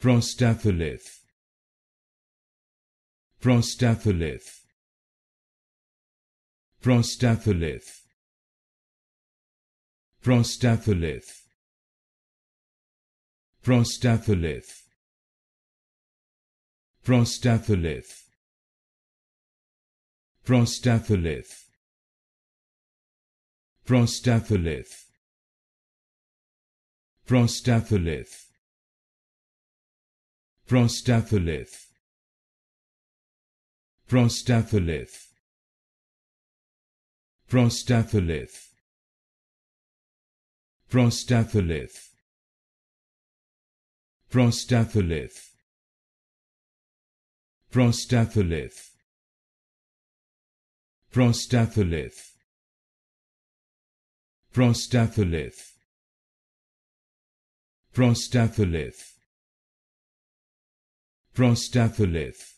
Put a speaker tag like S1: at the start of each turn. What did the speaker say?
S1: prostatolith prostatolith prostatolith prostatolith prostatolith prostatolith prostatolith prostatolith prostatolith prostatholith prostatholith prostatholith prostatholith prostatholith prostatholith prostatholith prostatholith prostatholith Prostatholith.